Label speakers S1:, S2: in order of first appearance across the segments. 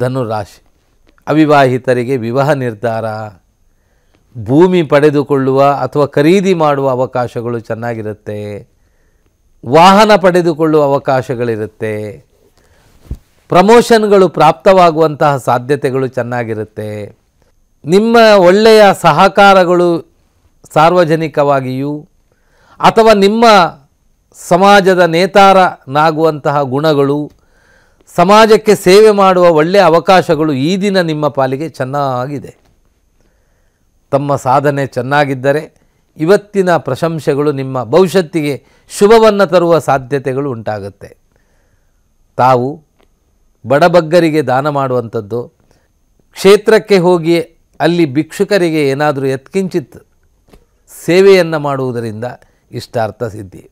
S1: ಧನುರಾಶಿ ಅವಿವಾಹಿತರಿಗೆ ವಿವಾಹ ನಿರ್ಧಾರ ಭೂಮಿ ಪಡೆದುಕೊಳ್ಳುವ ಅಥವಾ ಖರೀದಿ ಮಾಡುವ ಅವಕಾಶಗಳು ಚೆನ್ನಾಗಿರುತ್ತೆ ವಾಹನ ಪಡೆದುಕೊಳ್ಳುವ ಅವಕಾಶಗಳಿರುತ್ತೆ ಪ್ರಮೋಷನ್ಗಳು ಪ್ರಾಪ್ತವಾಗುವಂತಹ ಸಾಧ್ಯತೆಗಳು ಚೆನ್ನಾಗಿರುತ್ತೆ ನಿಮ್ಮ ಒಳ್ಳೆಯ ಸಹಕಾರಗಳು ಸಾರ್ವಜನಿಕವಾಗಿಯೂ ಅಥವಾ ನಿಮ್ಮ ಸಮಾಜದ ನೇತಾರನಾಗುವಂತಹ ಗುಣಗಳು ಸಮಾಜಕ್ಕೆ ಸೇವೆ ಮಾಡುವ ಒಳ್ಳೆಯ ಅವಕಾಶಗಳು ಈ ದಿನ ನಿಮ್ಮ ಪಾಲಿಗೆ ಚೆನ್ನಾಗಿದೆ ತಮ್ಮ ಸಾಧನೆ ಚೆನ್ನಾಗಿದ್ದರೆ ಇವತ್ತಿನ ಪ್ರಶಂಸೆಗಳು ನಿಮ್ಮ ಭವಿಷ್ಯತ್ತಿಗೆ ಶುಭವನ್ನು ತರುವ ಸಾಧ್ಯತೆಗಳು ಉಂಟಾಗುತ್ತೆ ತಾವು ಬಡಬಗ್ಗರಿಗೆ ದಾನ ಮಾಡುವಂಥದ್ದು ಕ್ಷೇತ್ರಕ್ಕೆ ಹೋಗಿ ಅಲ್ಲಿ ಭಿಕ್ಷುಕರಿಗೆ ಏನಾದರೂ ಎತ್ಕಿಂಚಿತ್ ಸೇವೆಯನ್ನು ಮಾಡುವುದರಿಂದ ಇಷ್ಟಾರ್ಥ ಸಿದ್ಧಿ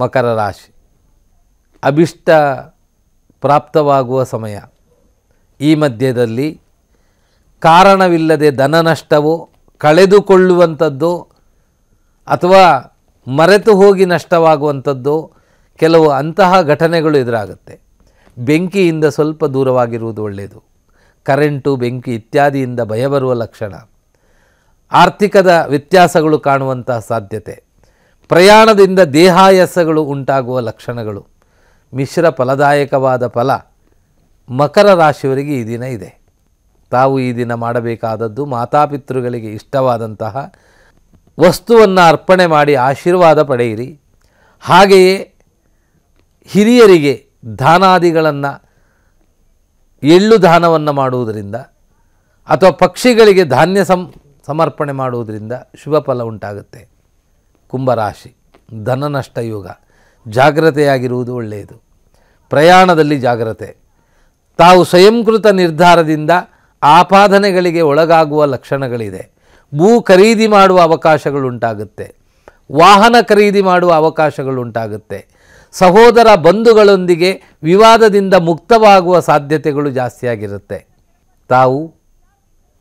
S1: ಮಕರ ರಾಶಿ ಅಭಿಷ್ಟ ಪ್ರಾಪ್ತವಾಗುವ ಸಮಯ ಈ ಮಧ್ಯದಲ್ಲಿ ಕಾರಣವಿಲ್ಲದೆ ಧನ ನಷ್ಟವೋ ಕಳೆದುಕೊಳ್ಳುವಂಥದ್ದೋ ಅಥವಾ ಮರೆತು ಹೋಗಿ ನಷ್ಟವಾಗುವಂಥದ್ದೋ ಕೆಲವು ಅಂತಹ ಘಟನೆಗಳು ಎದುರಾಗುತ್ತೆ ಬೆಂಕಿಯಿಂದ ಸ್ವಲ್ಪ ದೂರವಾಗಿರುವುದು ಒಳ್ಳೆಯದು ಕರೆಂಟು ಬೆಂಕಿ ಇತ್ಯಾದಿಯಿಂದ ಭಯ ಬರುವ ಲಕ್ಷಣ ಆರ್ಥಿಕದ ವ್ಯತ್ಯಾಸಗಳು ಕಾಣುವಂತಹ ಸಾಧ್ಯತೆ ಪ್ರಯಾಣದಿಂದ ದೇಹಾಯಾಸಗಳು ಉಂಟಾಗುವ ಲಕ್ಷಣಗಳು ಮಿಶ್ರ ಫಲದಾಯಕವಾದ ಫಲ ಮಕರ ರಾಶಿಯವರಿಗೆ ಈ ದಿನ ಇದೆ ತಾವು ಈ ದಿನ ಮಾಡಬೇಕಾದದ್ದು ಮಾತಾಪಿತೃಗಳಿಗೆ ಇಷ್ಟವಾದಂತಹ ವಸ್ತುವನ್ನು ಅರ್ಪಣೆ ಮಾಡಿ ಆಶೀರ್ವಾದ ಪಡೆಯಿರಿ ಹಾಗೆಯೇ ಹಿರಿಯರಿಗೆ ದಾನಾದಿಗಳನ್ನು ಎಳ್ಳು ದಾನವನ್ನು ಮಾಡುವುದರಿಂದ ಅಥವಾ ಪಕ್ಷಿಗಳಿಗೆ ಧಾನ್ಯ ಸಂ ಸಮರ್ಪಣೆ ಮಾಡುವುದರಿಂದ ಶುಭ ಫಲ ಉಂಟಾಗುತ್ತೆ ಕುಂಭರಾಶಿ ಧನನಷ್ಟ ಯೋಗ ಜಾಗ್ರತೆಯಾಗಿರುವುದು ಒಳ್ಳೆಯದು ಪ್ರಯಾಣದಲ್ಲಿ ಜಾಗ್ರತೆ ತಾವು ಸ್ವಯಂಕೃತ ನಿರ್ಧಾರದಿಂದ ಆಪಾದನೆಗಳಿಗೆ ಒಳಗಾಗುವ ಲಕ್ಷಣಗಳಿದೆ ಭೂ ಖರೀದಿ ಮಾಡುವ ಅವಕಾಶಗಳುಂಟಾಗುತ್ತೆ ವಾಹನ ಖರೀದಿ ಮಾಡುವ ಅವಕಾಶಗಳುಂಟಾಗುತ್ತೆ ಸಹೋದರ ಬಂಧುಗಳೊಂದಿಗೆ ವಿವಾದದಿಂದ ಮುಕ್ತವಾಗುವ ಸಾಧ್ಯತೆಗಳು ಜಾಸ್ತಿಯಾಗಿರುತ್ತೆ ತಾವು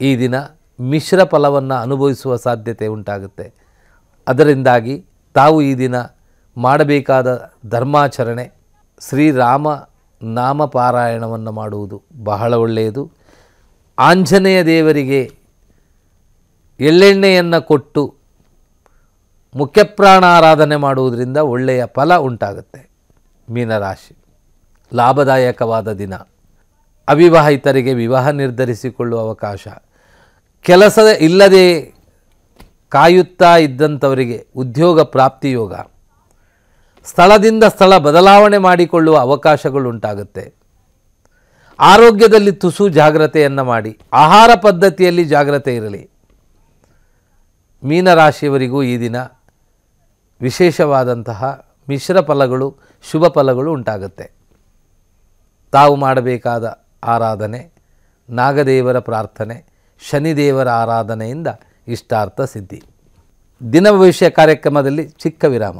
S1: ಈ ದಿನ ಮಿಶ್ರ ಫಲವನ್ನು ಅನುಭವಿಸುವ ಸಾಧ್ಯತೆ ಉಂಟಾಗುತ್ತೆ ಅದರಿಂದಾಗಿ ತಾವು ಈ ದಿನ ಮಾಡಬೇಕಾದ ಧರ್ಮಾಚರಣೆ ಶ್ರೀರಾಮ ನಾಮ ಪಾರಾಯಣವನ್ನು ಮಾಡುವುದು ಬಹಳ ಒಳ್ಳೆಯದು ಆಂಜನೇಯ ದೇವರಿಗೆ ಎಳ್ಳೆಣ್ಣೆಯನ್ನು ಕೊಟ್ಟು ಮುಖ್ಯಪ್ರಾಣ ಆರಾಧನೆ ಮಾಡುವುದರಿಂದ ಒಳ್ಳೆಯ ಫಲ ಉಂಟಾಗುತ್ತೆ ಮೀನರಾಶಿ ಲಾಭದಾಯಕವಾದ ದಿನ ಅವಿವಾಹಿತರಿಗೆ ವಿವಾಹ ನಿರ್ಧರಿಸಿಕೊಳ್ಳುವ ಅವಕಾಶ ಕೆಲಸದ ಇಲ್ಲದೆ ಕಾಯುತ್ತಾ ಇದ್ದಂಥವರಿಗೆ ಉದ್ಯೋಗ ಪ್ರಾಪ್ತಿಯೋಗ ಸ್ಥಳದಿಂದ ಸ್ಥಳ ಬದಲಾವಣೆ ಮಾಡಿಕೊಳ್ಳುವ ಅವಕಾಶಗಳುಂಟಾಗುತ್ತೆ ಆರೋಗ್ಯದಲ್ಲಿ ತುಸು ಜಾಗ್ರತೆಯನ್ನು ಮಾಡಿ ಆಹಾರ ಪದ್ಧತಿಯಲ್ಲಿ ಜಾಗ್ರತೆ ಇರಲಿ ಮೀನರಾಶಿಯವರಿಗೂ ಈ ದಿನ ವಿಶೇಷವಾದಂತಹ ಮಿಶ್ರ ಫಲಗಳು ಶುಭ ಫಲಗಳು ಉಂಟಾಗುತ್ತೆ ತಾವು ಮಾಡಬೇಕಾದ ಆರಾಧನೆ ನಾಗದೇವರ ಪ್ರಾರ್ಥನೆ ಶನಿದೇವರ ಆರಾಧನೆಯಿಂದ ಇಷ್ಟಾರ್ಥ ಸಿದ್ಧಿ ದಿನ ಭವಿಷ್ಯ ಕಾರ್ಯಕ್ರಮದಲ್ಲಿ ಚಿಕ್ಕ ವಿರಾಮ